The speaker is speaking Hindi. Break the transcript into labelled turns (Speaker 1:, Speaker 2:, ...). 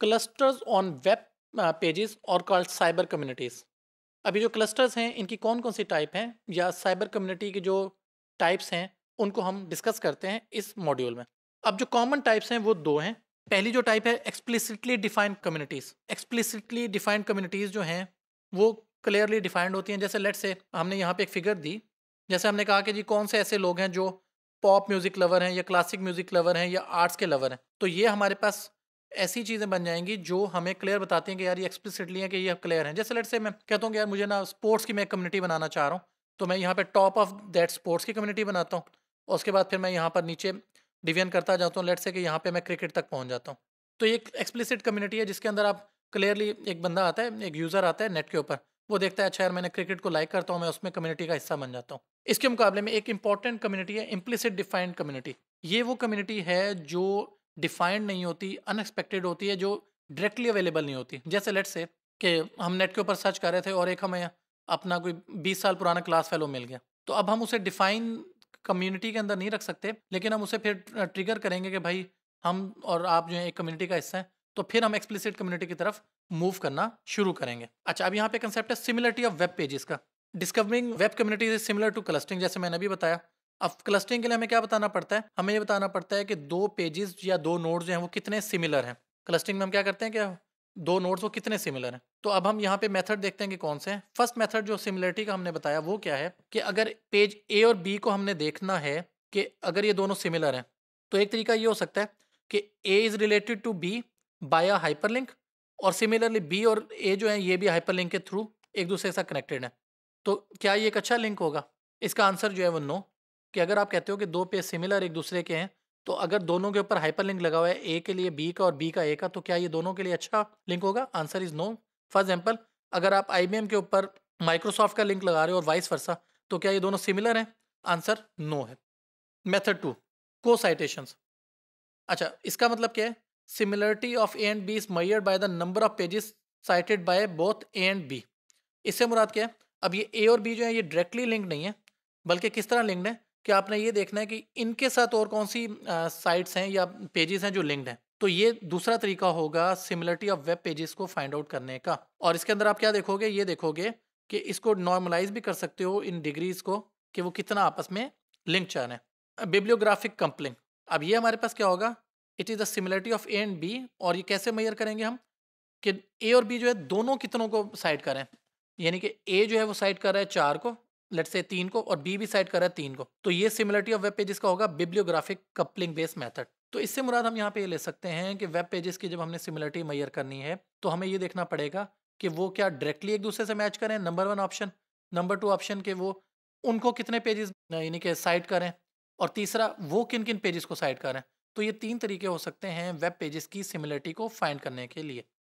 Speaker 1: क्लस्टर्स ऑन वेब पेजेस और कॉल्ड साइबर कम्युनिटीज़ अभी जो क्लस्टर्स हैं इनकी कौन कौन सी टाइप हैं या साइबर कम्युनिटी के जो टाइप्स हैं उनको हम डिस्कस करते हैं इस मॉड्यूल में अब जो कॉमन टाइप्स हैं वो दो हैं पहली जो टाइप है explicitly defined communities explicitly defined communities जो हैं वो क्लियरली डिफाइंड होती हैं जैसे लेट से हमने यहाँ पे एक फिगर दी जैसे हमने कहा कि जी कौन से ऐसे लोग हैं जो पॉप म्यूज़िक लवर हैं या क्लासिक म्यूज़िक लवर हैं या आर्ट्स के लवर हैं तो ये हमारे पास ऐसी चीज़ें बन जाएंगी जो हमें क्लियर बताती हैं कि यार ये एक्सप्लिसिटली है कि ये क्लियर हैं जैसे लेट से मैं कहता हूँ कि यार मुझे ना स्पोर्ट्स की मैं कम्युनिटी बनाना चाह रहा हूँ तो मैं यहाँ पर टॉप ऑफ दैट स्पोर्ट्स की कम्युनिटी बनाता हूँ और उसके बाद फिर मैं यहाँ पर नीचे डिवीजन करता जाता हूँ लेट से कि यहाँ पर मैं क्रिकेट तक पहुँच जाता हूँ तो ये एक एक्सप्लिसिट कम्युनिटी है जिसके अंदर आप क्लियरली एक बंदा आता है एक यूज़र आता है नेट के ऊपर वो देखता है अच्छा यार मैंने क्रिकेट को लाइक करता हूँ मैं उसमें कम्युनिटी का हिस्सा बन जाता हूँ इसके मुकाबले में एक इंपॉर्टेंट कम्युनिटी है इम्प्लिसिट डिफाइंड कम्युनिटी ये वो कम्युनिटी है जो डिफाइंड नहीं होती अनएक्सपेक्टेड होती है जो डायरेक्टली अवेलेबल नहीं होती जैसे लेट से कि हम नेट के ऊपर सर्च कर रहे थे और एक हमें अपना कोई बीस साल पुराना क्लास फेलो मिल गया तो अब हम उसे डिफाइन कम्युनिटी के अंदर नहीं रख सकते लेकिन हम उसे फिर ट्रिगर करेंगे कि भाई हम और आप जो है एक कम्युनिटी का हिस्सा है तो फिर हम एक्सप्लिसिट कम्युनिटी की तरफ मूव करना शुरू करेंगे अच्छा अब यहाँ पे कंसेप्ट है सिमिलरिटी ऑफ वेब पेजेस का discovering web community is similar to clustering जैसे मैंने अभी बताया अब क्लस्टरिंग के लिए हमें क्या बताना पड़ता है हमें ये बताना पड़ता है कि दो पेजेस या दो नोट्स जो हैं वो कितने सिमिलर हैं क्लस्टरिंग में हम क्या करते हैं कि दो नोट्स वो कितने सिमिलर हैं तो अब हम यहाँ पे मेथड देखते हैं कि कौन से हैं फर्स्ट मेथड जो सिमिलरिटी का हमने बताया वो क्या है कि अगर पेज ए और बी को हमने देखना है कि अगर ये दोनों सिमिलर हैं तो एक तरीका ये हो सकता है कि A is related to B by a link और सिमिलरली बी और ए जो है ये भी लिंक के थ्रू एक दूसरे के साथ कनेक्टेड है तो क्या ये एक अच्छा लिंक होगा इसका आंसर जो है वो नो कि अगर आप कहते हो कि दो पेज सिमिलर एक दूसरे के हैं तो अगर दोनों के ऊपर हाइपरलिंक लगा हुआ है ए के लिए बी का और बी का ए का तो क्या ये दोनों के लिए अच्छा लिंक होगा answer is no for example अगर आप आई के ऊपर माइक्रोसॉफ्ट का लिंक लगा रहे हो और वाइस वर्सा तो क्या ये दोनों सिमिलर हैं आंसर नो है मेथड टू को साइटेशंस अच्छा इसका मतलब क्या है similarity of A and B is measured by the number of pages cited by both A and B इससे मुराद क्या है अब ये ए और बी जो है ये डायरेक्टली लिंक नहीं है बल्कि किस तरह लिंक है कि आपने ये देखना है कि इनके साथ और कौन सी साइट्स हैं या पेजेस हैं जो लिंक्ड हैं तो ये दूसरा तरीका होगा सिमिलरिटी ऑफ वेब पेजेस को फाइंड आउट करने का और इसके अंदर आप क्या देखोगे ये देखोगे कि इसको नॉर्मलाइज भी कर सकते हो इन डिग्रीज को कि वो कितना आपस में लिंक चाह रहे हैं बिब्लियोग्राफिक कंपलिंग अब ये हमारे पास क्या होगा it is the similarity of A and B और ये कैसे मैयर करेंगे हम कि ए और बी जो है दोनों कितनों को साइड करें यानी कि ए जो है वो साइड कर रहा है चार को लेट से तीन को और बी भी साइड है तीन को तो ये सिमिलरिटी ऑफ वेब पेजेस का होगा बिब्लियोग्राफिक कपलिंग बेस्ड मेथड तो इससे मुराद हम यहाँ पे ये ले सकते हैं कि वेब पेजेस की जब हमने सिमिलरिटी मैयर करनी है तो हमें ये देखना पड़ेगा कि वो क्या डायरेक्टली एक दूसरे से मैच करें number one option number two option के वो उनको कितने पेजेस यानी कि साइड करें और तीसरा वो किन किन पेजेस को साइड करें तो ये तीन तरीके हो सकते हैं वेब पेजेस की सिमिलरिटी को फाइंड करने के लिए